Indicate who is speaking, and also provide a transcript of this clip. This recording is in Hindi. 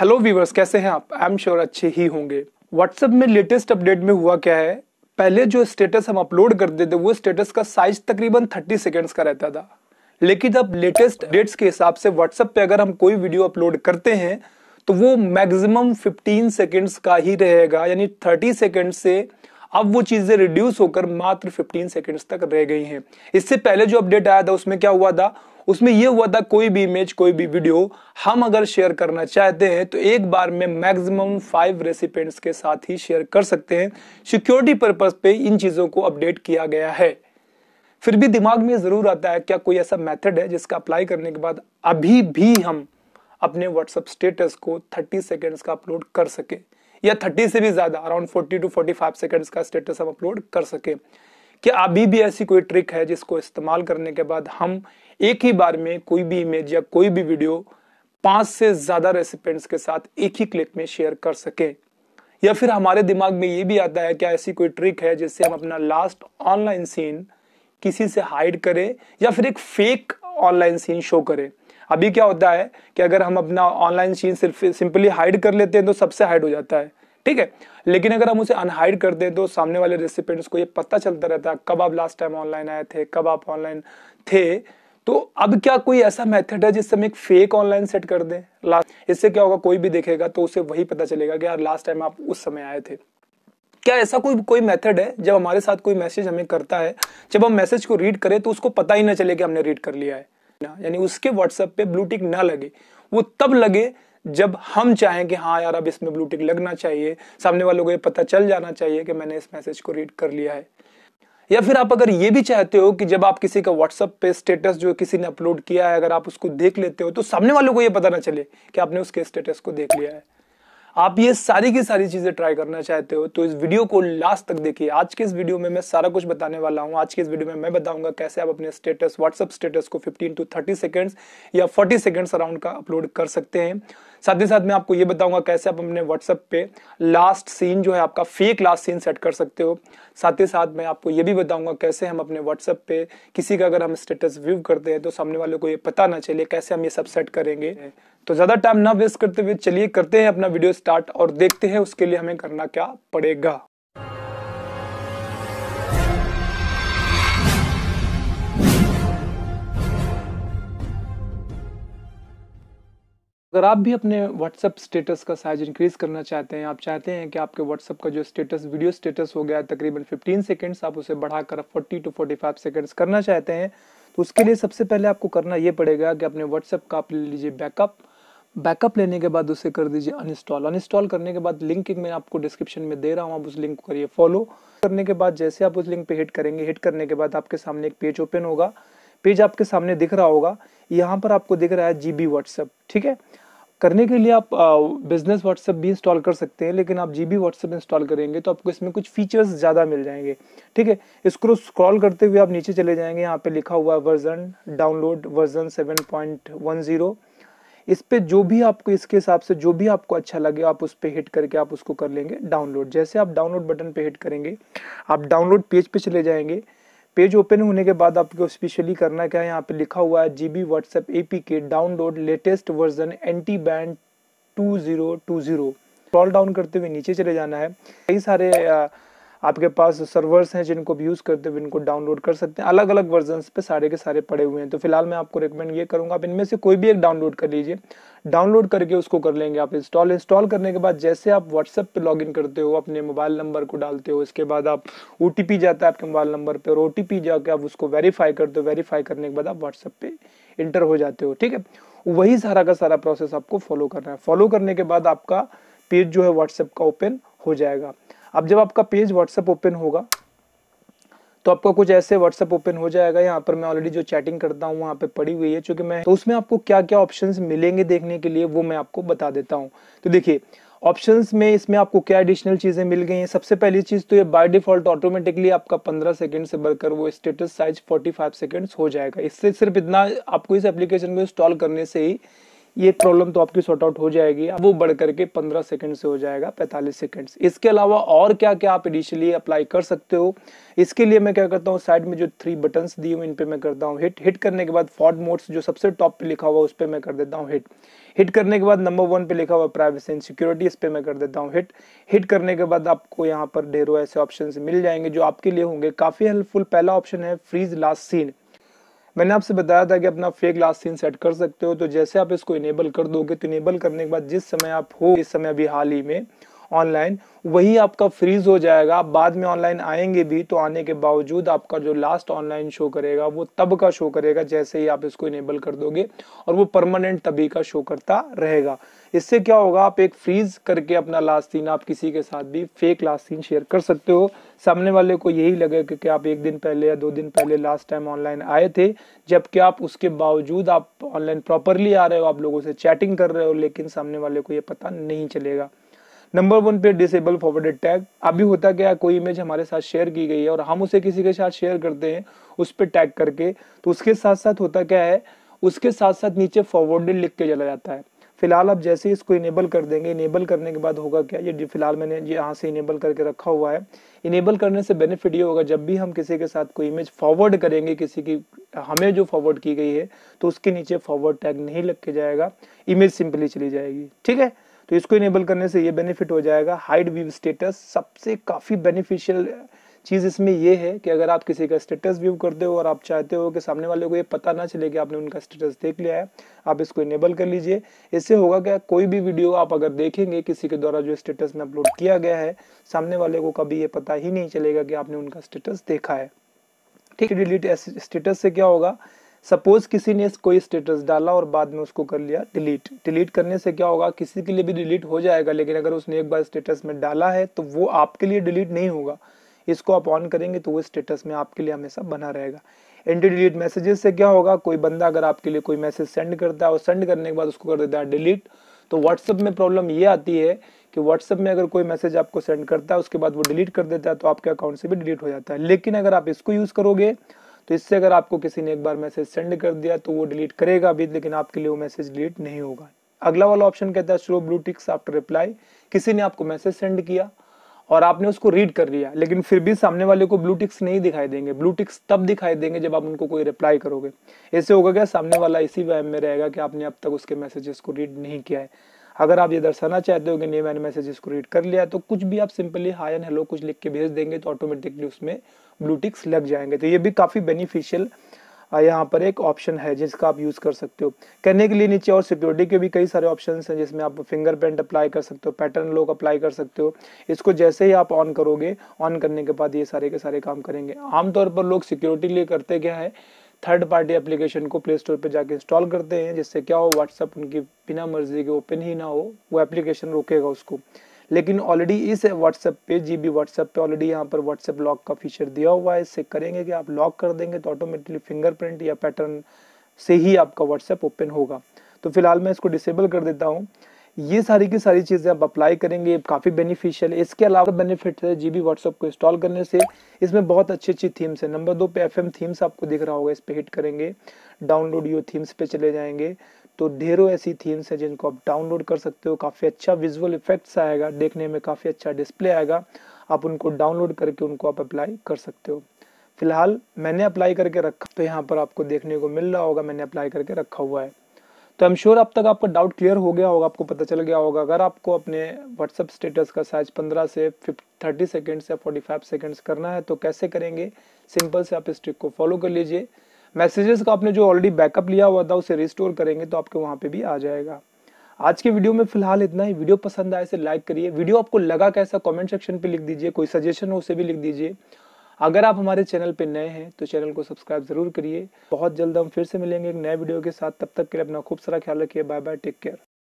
Speaker 1: हेलो व्यूवर्स कैसे हैं आप आई एम श्योर अच्छे ही होंगे व्हाट्सएप में लेटेस्ट अपडेट में हुआ क्या है पहले जो स्टेटस हम अपलोड करते थे वो स्टेटस का साइज तकरीबन 30 सेकेंड्स का रहता था लेकिन अब लेटेस्ट डेट्स के हिसाब से व्हाट्सएप पे अगर हम कोई वीडियो अपलोड करते हैं तो वो मैक्सिमम 15 सेकेंड्स का ही रहेगा यानी 30 सेकेंड से अब वो चीज़ें रिड्यूस होकर मात्र 15 सेकेंड्स तक रह गई हैं इससे पहले जो अपडेट आया था उसमें क्या हुआ था उसमें यह हुआ था कोई भी इमेज कोई भी वीडियो हम अगर शेयर करना चाहते हैं तो एक बार में मैक्सिमम फाइव रेसिपेंट्स के साथ ही शेयर कर सकते हैं सिक्योरिटी पर्पज पे इन चीज़ों को अपडेट किया गया है फिर भी दिमाग में ज़रूर आता है क्या कोई ऐसा मेथड है जिसका अप्लाई करने के बाद अभी भी हम अपने व्हाट्सएप स्टेटस को 30 सेकेंड्स का अपलोड कर सके या 30 से भी ज़्यादा अराउंड 40 टू 45 सेकेंड्स का स्टेटस हम अपलोड कर सके कि अभी भी ऐसी कोई ट्रिक है जिसको इस्तेमाल करने के बाद हम एक ही बार में कोई भी इमेज या कोई भी वीडियो पांच से ज्यादा रेसिपेंट्स के साथ एक ही क्लिक में शेयर कर सके या फिर हमारे दिमाग में ये भी आता है कि ऐसी कोई ट्रिक है जिससे हम अपना लास्ट ऑनलाइन सीन किसी से हाइड करें या फिर एक फेक ऑनलाइन सीन शो करें अभी क्या होता है कि अगर हम अपना ऑनलाइन सीन सिर्फ सिंपली हाइड कर लेते हैं तो सबसे हाइड हो जाता है ठीक है लेकिन अगर हम उसे अनहाइड कर दें तो सामने वाले रेसिपेंट्स को ये पता चलता रहता है कब आप लास्ट टाइम ऑनलाइन आए थे कब आप ऑनलाइन थे तो अब क्या कोई ऐसा मेथड है जिससे हम एक फेक ऑनलाइन सेट कर दें लास्ट इससे क्या होगा कोई भी देखेगा तो उसे वही पता चलेगा कि यार लास्ट टाइम आप उस समय आए थे क्या ऐसा कोई कोई मेथड है जब हमारे साथ कोई मैसेज हमें करता है जब हम मैसेज को रीड करें तो उसको पता ही ना चले कि हमने रीड कर लिया है ना यानी उसके व्हाट्सएप पे ब्लूटिक ना लगे वो तब लगे जब हम चाहें कि हाँ यार अब इसमें ब्लू टिक लगना चाहिए सामने वालों को ये पता चल जाना चाहिए कि मैंने इस मैसेज को रीड कर लिया है या फिर आप अगर ये भी चाहते हो कि जब आप किसी का व्हाट्सअप पे स्टेटस जो किसी ने अपलोड किया है अगर आप उसको देख लेते हो तो सामने वालों को ये पता ना चले कि आपने उसके स्टेटस को देख लिया है आप ये सारी की सारी चीज़ें ट्राई करना चाहते हो तो इस वीडियो को लास्ट तक देखिए आज के इस वीडियो में मैं सारा कुछ बताने वाला हूँ आज के इस वीडियो में मैं बताऊंगा कैसे आप अपने स्टेटस व्हाट्सअप स्टेटस को 15 टू 30 सेकेंड्स या 40 सेकेंड्स अराउंड का अपलोड कर सकते हैं साथ ही साथ मैं आपको ये बताऊंगा कैसे आप अपने व्हाट्सअप पे लास्ट सीन जो है आपका फेक लास्ट सीन सेट कर सकते हो साथ ही साथ मैं आपको ये भी बताऊंगा कैसे हम अपने व्हाट्सअप पे किसी का अगर हम स्टेटस व्यू करते हैं तो सामने वाले को ये पता ना चले कैसे हम ये सब सेट करेंगे तो ज्यादा टाइम ना वेस्ट करते हुए चलिए करते हैं अपना वीडियो स्टार्ट और देखते हैं उसके लिए हमें करना क्या पड़ेगा अगर आप भी अपने WhatsApp स्टेटस का साइज इंक्रीज करना चाहते हैं आप चाहते हैं कि आपके WhatsApp का जो स्टेटस वीडियो स्टेटस हो गया है तकरीबन 15 सेकंड्स आप उसे बढ़ाकर 40 टू 45 सेकंड्स करना चाहते हैं तो उसके लिए सबसे पहले आपको करना ये पड़ेगा कि अपने WhatsApp का आप ले लीजिए बैकअप बैकअप लेने के बाद उसे कर दीजिए अनइंस्टॉल अनइंस्टॉल करने के बाद लिंक मैं आपको डिस्क्रिप्शन में दे रहा हूँ आप उस लिंक को करिए फॉलो करने के बाद जैसे आप उस लिंक पे हिट करेंगे हिट करने के बाद आपके सामने एक पेज ओपन होगा पेज आपके सामने दिख रहा होगा यहाँ पर आपको दिख रहा है जी बी व्हाट्सएप ठीक है करने के लिए आप बिजनेस uh, व्हाट्सएप भी इंस्टॉल कर सकते हैं लेकिन आप जी बी व्हाट्सएप इंस्टॉल करेंगे तो आपको इसमें कुछ फीचर्स ज़्यादा मिल जाएंगे ठीक है इसको स्क्रॉल करते हुए आप नीचे चले जाएंगे यहाँ पे लिखा हुआ है version download version seven point one zero इस पर जो भी आपको इसके हिसाब से जो भी आपको अच्छा लगे आप उस पर हिट करके आप उसको कर लेंगे डाउनलोड जैसे आप डाउनलोड बटन पे हिट करेंगे आप डाउनलोड पेज पे चले जाएंगे पेज ओपन होने के बाद आपको स्पेशली करना क्या है यहाँ पे लिखा हुआ है जी बी व्हाट्सएप ए के download latest version anti ban two zero two zero down करते हुए नीचे चले जाना है कई सारे आ, आपके पास सर्वर्स हैं जिनको भी यूज़ करते हुए इनको डाउनलोड कर सकते हैं अलग अलग वर्जन पे सारे के सारे पड़े हुए हैं तो फिलहाल मैं आपको रिकमेंड ये करूँगा आप इनमें से कोई भी एक डाउनलोड कर लीजिए डाउनलोड करके उसको कर लेंगे आप इंस्टॉल इंस्टॉल करने के बाद जैसे आप व्हाट्सएप पे लॉग करते हो अपने मोबाइल नंबर को डालते हो इसके बाद आप ओ जाता है आपके मोबाइल नंबर पर टी पी जाके आप उसको वेरीफाई करते हो वेरीफाई करने के बाद आप व्हाट्सएप पर इंटर हो जाते हो ठीक है वही सारा का सारा प्रोसेस आपको फॉलो करना है फॉलो करने के बाद आपका पेज जो है व्हाट्सएप का ओपन हो जाएगा अब जब आपका पेज व्हाट्सएप ओपन होगा तो आपका कुछ ऐसे व्हाट्सएप ओपन हो जाएगा यहाँ पर मैं ऑलरेडी जो चैटिंग करता हूँ वहाँ पे पड़ी हुई है चूंकि मैं तो उसमें आपको क्या क्या ऑप्शंस मिलेंगे देखने के लिए वो मैं आपको बता देता हूँ तो देखिए ऑप्शंस में इसमें आपको क्या एडिशनल चीज़ें मिल गई हैं सबसे पहली चीज़ तो ये बाय डिफॉल्ट ऑटोमेटिकली आपका 15 सेकंड से बढ़कर वो स्टेटस साइज 45 सेकंड्स हो जाएगा इससे सिर्फ इतना आपको इस एप्लीकेशन को इंस्टॉल करने से ही ये प्रॉब्लम तो आपकी सॉर्ट आउट हो जाएगी वो बढ़ करके 15 सेकंड से हो जाएगा 45 सेकंड्स इसके अलावा और क्या क्या आप इनिशियली अप्लाई कर सकते हो इसके लिए मैं क्या करता हूँ साइड में जो थ्री बटन्स दिए हुए इन पे मैं करता हूँ हिट हिट करने के बाद फॉर्ड मोड्स जो सबसे टॉप पे लिखा हुआ उस पर मैं कर देता हूँ हिट हिट करने के बाद नंबर वन पे लिखा हुआ प्राइवेसी एंड सिक्योरिटी इस पर मैं कर देता हूँ हिट हिट करने के बाद आपको यहाँ पर ढेरों ऐसे ऑप्शन मिल जाएंगे जो आपके लिए होंगे काफ़ी हेल्पफुल पहला ऑप्शन है फ्रीज लास्ट सीन मैंने आपसे बताया था कि अपना फेक लास्ट सीन सेट कर सकते हो तो जैसे आप इसको इनेबल कर दोगे तो इनेबल करने के बाद जिस समय आप हो इस समय अभी हाल ही में ऑनलाइन वही आपका फ्रीज हो जाएगा आप बाद में ऑनलाइन आएंगे भी तो आने के बावजूद आपका जो लास्ट ऑनलाइन शो करेगा वो तब का शो करेगा जैसे ही आप इसको इनेबल कर दोगे और वो परमानेंट तभी का शो करता रहेगा इससे क्या होगा आप एक फ्रीज करके अपना लास्ट सीन आप किसी के साथ भी फेक लास्ट सीन शेयर कर सकते हो सामने वाले को यही लगेगा कि आप एक दिन पहले या दो दिन पहले लास्ट टाइम ऑनलाइन आए थे जबकि आप उसके बावजूद आप ऑनलाइन प्रॉपरली आ रहे हो आप लोगों से चैटिंग कर रहे हो लेकिन सामने वाले को ये पता नहीं चलेगा नंबर वन पे डिसेबल फॉरवर्डेड टैग अभी होता क्या कोई इमेज हमारे साथ शेयर की गई है और हम उसे किसी के साथ शेयर करते हैं उस पर टैग करके तो उसके साथ साथ होता क्या है उसके साथ साथ नीचे फॉरवर्डेड लिख के चला जाता है फिलहाल आप जैसे ही इसको इनेबल कर देंगे इनेबल करने के बाद होगा क्या ये फिलहाल मैंने ये यहाँ से इनेबल करके रखा हुआ है इनेबल करने से बेनिफिट ये होगा जब भी हम किसी के साथ कोई इमेज फॉरवर्ड करेंगे किसी की हमें जो फॉरवर्ड की गई है तो उसके नीचे फॉरवर्ड टैग नहीं लग के जाएगा इमेज सिंपली चली जाएगी ठीक है तो इसको इनेबल करने से ये बेनिफिट हो जाएगा हाइड व्यू स्टेटस सबसे काफ़ी बेनिफिशियल चीज़ इसमें ये है कि अगर आप किसी का स्टेटस व्यू करते हो और आप चाहते हो कि सामने वाले को ये पता ना चले कि आपने उनका स्टेटस देख लिया है आप इसको इनेबल कर लीजिए इससे होगा क्या कोई भी वीडियो आप अगर देखेंगे किसी के द्वारा जो स्टेटस में अपलोड किया गया है सामने वाले को कभी ये पता ही नहीं चलेगा कि आपने उनका स्टेटस देखा है ठीक डिलीट स्टेटस से क्या होगा सपोज किसी ने कोई स्टेटस डाला और बाद में उसको कर लिया डिलीट डिलीट करने से क्या होगा किसी के लिए भी डिलीट हो जाएगा लेकिन अगर उसने एक बार स्टेटस में डाला है तो वो आपके लिए डिलीट नहीं होगा इसको आप ऑन करेंगे तो वो स्टेटस में आपके लिए हमेशा बना रहेगा एंटी डिलीट मैसेजेस से क्या होगा कोई बंदा अगर आपके लिए कोई मैसेज सेंड करता है और सेंड करने के बाद उसको कर देता है डिलीट तो व्हाट्सअप में प्रॉब्लम ये आती है कि व्हाट्सएप में अगर कोई मैसेज आपको सेंड करता है उसके बाद वो डिलीट कर देता है तो आपके अकाउंट से भी डिलीट हो जाता है लेकिन अगर आप इसको यूज़ करोगे तो इससे अगर आपको किसी ने एक बार मैसेज सेंड कर दिया तो वो डिलीट करेगा अभी लेकिन आपके लिए वो मैसेज डिलीट नहीं होगा अगला वाला ऑप्शन कहता है show blue ticks after reply किसी ने आपको मैसेज सेंड किया और आपने उसको रीड कर लिया लेकिन फिर भी सामने वाले को ब्लू टिक्स नहीं दिखाई देंगे ब्लू टिक्स तब दिखाई देंगे जब आप उनको कोई रिप्लाई करोगे ऐसे होगा क्या सामने वाला इसी वहम में रहेगा कि आपने अब तक उसके मैसेजेस को रीड नहीं किया है अगर आप ये दर्शाना चाहते हो कि नेम एंड मैसेज इसको रीड कर लिया तो कुछ भी आप सिंपली हाई एंड हेलो कुछ लिख के भेज देंगे तो ऑटोमेटिकली उसमें ब्लूटिक्स लग जाएंगे तो ये भी काफ़ी बेनिफिशियल यहाँ पर एक ऑप्शन है जिसका आप यूज़ कर सकते हो कहने के लिए नीचे और सिक्योरिटी के भी कई सारे ऑप्शन हैं जिसमें आप फिंगरप्रिंट अप्लाई कर सकते हो पैटर्न लोग अप्लाई कर सकते हो इसको जैसे ही आप ऑन करोगे ऑन करने के बाद ये सारे के सारे काम करेंगे आमतौर पर लोग सिक्योरिटी लिए करते क्या है थर्ड पार्टी एप्लीकेशन को प्ले स्टोर पर जाके इंस्टॉल करते हैं जिससे क्या हो व्हाट्सअप उनकी बिना मर्जी के ओपन ही ना हो वो एप्लीकेशन रोकेगा उसको लेकिन ऑलरेडी इस व्हाट्सएप पे जी बी व्हाट्सएप पे ऑलरेडी यहाँ पर व्हाट्सएप लॉक का फीचर दिया हुआ है इससे करेंगे कि आप लॉक कर देंगे तो ऑटोमेटिकली फिंगरप्रिंट या पैटर्न से ही आपका व्हाट्सएप ओपन होगा तो फिलहाल मैं इसको डिसेबल कर देता हूँ ये सारी की सारी चीज़ें आप अप्लाई करेंगे काफ़ी बेनिफिशियल है इसके अलावा बेनिफिट है जी बी व्हाट्सअप को इंस्टॉल करने से इसमें बहुत अच्छी अच्छी थीम्स है नंबर दो पे एफ थीम्स आपको दिख रहा होगा इस पर हिट करेंगे डाउनलोड यो थीम्स पे चले जाएंगे तो ढेरों ऐसी थीम्स हैं जिनको आप डाउनलोड कर सकते हो काफ़ी अच्छा विजुअल इफेक्ट्स आएगा देखने में काफ़ी अच्छा डिस्प्ले आएगा आप उनको डाउनलोड करके उनको आप अप्लाई कर सकते हो फिलहाल मैंने अप्लाई करके रखा तो यहाँ पर आपको देखने को मिल रहा होगा मैंने अप्लाई करके रखा हुआ है तो आई एम श्योर अब तक आपका डाउट क्लियर हो गया होगा आपको पता चल गया होगा अगर आपको अपने व्हाट्सअप स्टेटस का साइज 15 से थर्टी सेकेंड्स या 45 सेकेंड्स करना है तो कैसे करेंगे सिंपल से आप इस ट्रिक को फॉलो कर लीजिए मैसेजेस का आपने जो ऑलरेडी बैकअप लिया हुआ था उसे रिस्टोर करेंगे तो आपके वहाँ पर भी आ जाएगा आज के वीडियो में फिलहाल इतना ही वीडियो पसंद आए से लाइक करिए वीडियो आपको लगा कैसा कमेंट सेक्शन पे लिख दीजिए कोई सजेशन हो उसे भी लिख दीजिए अगर आप हमारे चैनल पर नए हैं तो चैनल को सब्सक्राइब ज़रूर करिए बहुत जल्द हम फिर से मिलेंगे एक नए वीडियो के साथ तब तक के लिए अपना खूब सारा ख्याल रखिए बाय बाय टेक केयर